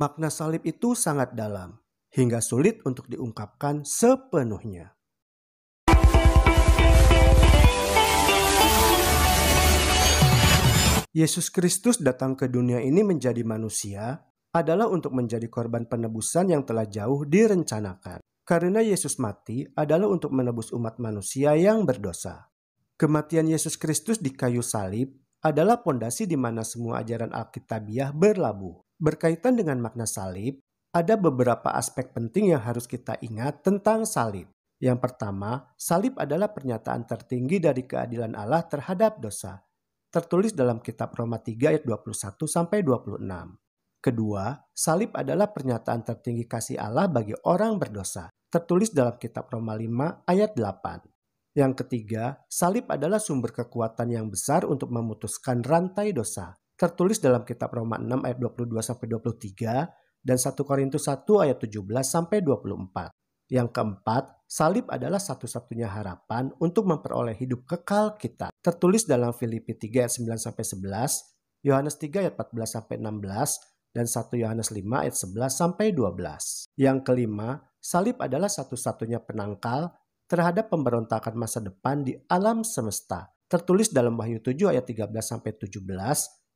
Makna salib itu sangat dalam, hingga sulit untuk diungkapkan sepenuhnya. Yesus Kristus datang ke dunia ini menjadi manusia adalah untuk menjadi korban penebusan yang telah jauh direncanakan. Karena Yesus mati adalah untuk menebus umat manusia yang berdosa. Kematian Yesus Kristus di kayu salib adalah pondasi di mana semua ajaran Alkitabiah berlabuh. Berkaitan dengan makna salib, ada beberapa aspek penting yang harus kita ingat tentang salib. Yang pertama, salib adalah pernyataan tertinggi dari keadilan Allah terhadap dosa. Tertulis dalam kitab Roma 3 ayat 21 sampai 26. Kedua, salib adalah pernyataan tertinggi kasih Allah bagi orang berdosa. Tertulis dalam kitab Roma 5 ayat 8. Yang ketiga, salib adalah sumber kekuatan yang besar untuk memutuskan rantai dosa tertulis dalam kitab Roma 6 ayat 22 sampai 23 dan 1 Korintus 1 ayat 17 sampai 24. Yang keempat, salib adalah satu-satunya harapan untuk memperoleh hidup kekal kita. Tertulis dalam Filipi 3 ayat 9 sampai 11, Yohanes 3 ayat 14 sampai 16, dan 1 Yohanes 5 ayat 11 sampai 12. Yang kelima, salib adalah satu-satunya penangkal terhadap pemberontakan masa depan di alam semesta. Tertulis dalam Wahyu 7 ayat 13 sampai 17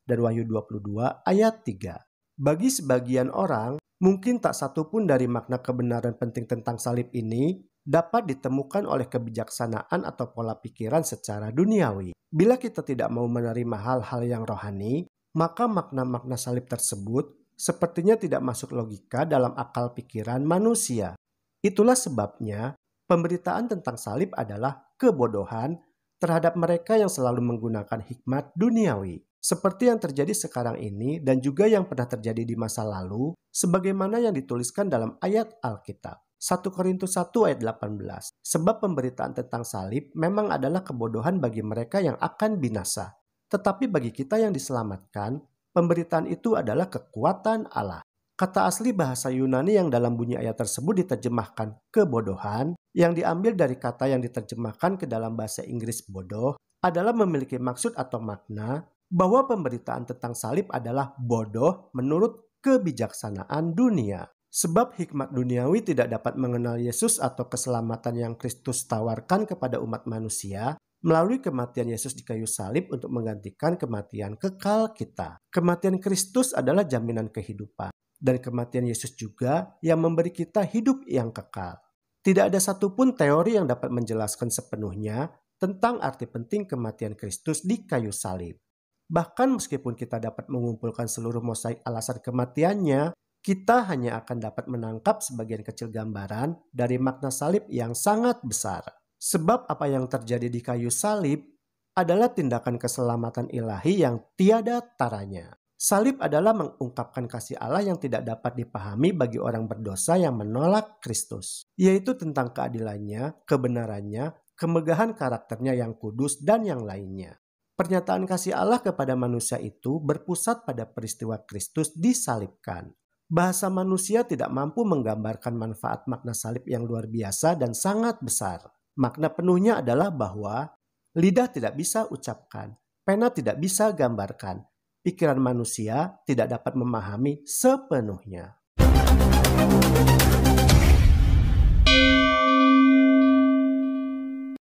dan Wahyu 22 ayat 3. Bagi sebagian orang, mungkin tak satu pun dari makna kebenaran penting tentang salib ini dapat ditemukan oleh kebijaksanaan atau pola pikiran secara duniawi. Bila kita tidak mau menerima hal-hal yang rohani, maka makna-makna salib tersebut sepertinya tidak masuk logika dalam akal pikiran manusia. Itulah sebabnya pemberitaan tentang salib adalah kebodohan terhadap mereka yang selalu menggunakan hikmat duniawi seperti yang terjadi sekarang ini dan juga yang pernah terjadi di masa lalu, sebagaimana yang dituliskan dalam ayat Alkitab. 1 Korintus 1 ayat 18. Sebab pemberitaan tentang salib memang adalah kebodohan bagi mereka yang akan binasa. Tetapi bagi kita yang diselamatkan, pemberitaan itu adalah kekuatan Allah. Kata asli bahasa Yunani yang dalam bunyi ayat tersebut diterjemahkan kebodohan yang diambil dari kata yang diterjemahkan ke dalam bahasa Inggris bodoh adalah memiliki maksud atau makna bahwa pemberitaan tentang salib adalah bodoh menurut kebijaksanaan dunia. Sebab hikmat duniawi tidak dapat mengenal Yesus atau keselamatan yang Kristus tawarkan kepada umat manusia melalui kematian Yesus di kayu salib untuk menggantikan kematian kekal kita. Kematian Kristus adalah jaminan kehidupan dan kematian Yesus juga yang memberi kita hidup yang kekal. Tidak ada satupun teori yang dapat menjelaskan sepenuhnya tentang arti penting kematian Kristus di kayu salib. Bahkan meskipun kita dapat mengumpulkan seluruh mosaik alasan kematiannya, kita hanya akan dapat menangkap sebagian kecil gambaran dari makna salib yang sangat besar. Sebab apa yang terjadi di kayu salib adalah tindakan keselamatan ilahi yang tiada taranya. Salib adalah mengungkapkan kasih Allah yang tidak dapat dipahami bagi orang berdosa yang menolak Kristus, yaitu tentang keadilannya, kebenarannya, kemegahan karakternya yang kudus, dan yang lainnya. Pernyataan kasih Allah kepada manusia itu berpusat pada peristiwa Kristus disalibkan. Bahasa manusia tidak mampu menggambarkan manfaat makna salib yang luar biasa dan sangat besar. Makna penuhnya adalah bahwa lidah tidak bisa ucapkan, pena tidak bisa gambarkan, pikiran manusia tidak dapat memahami sepenuhnya.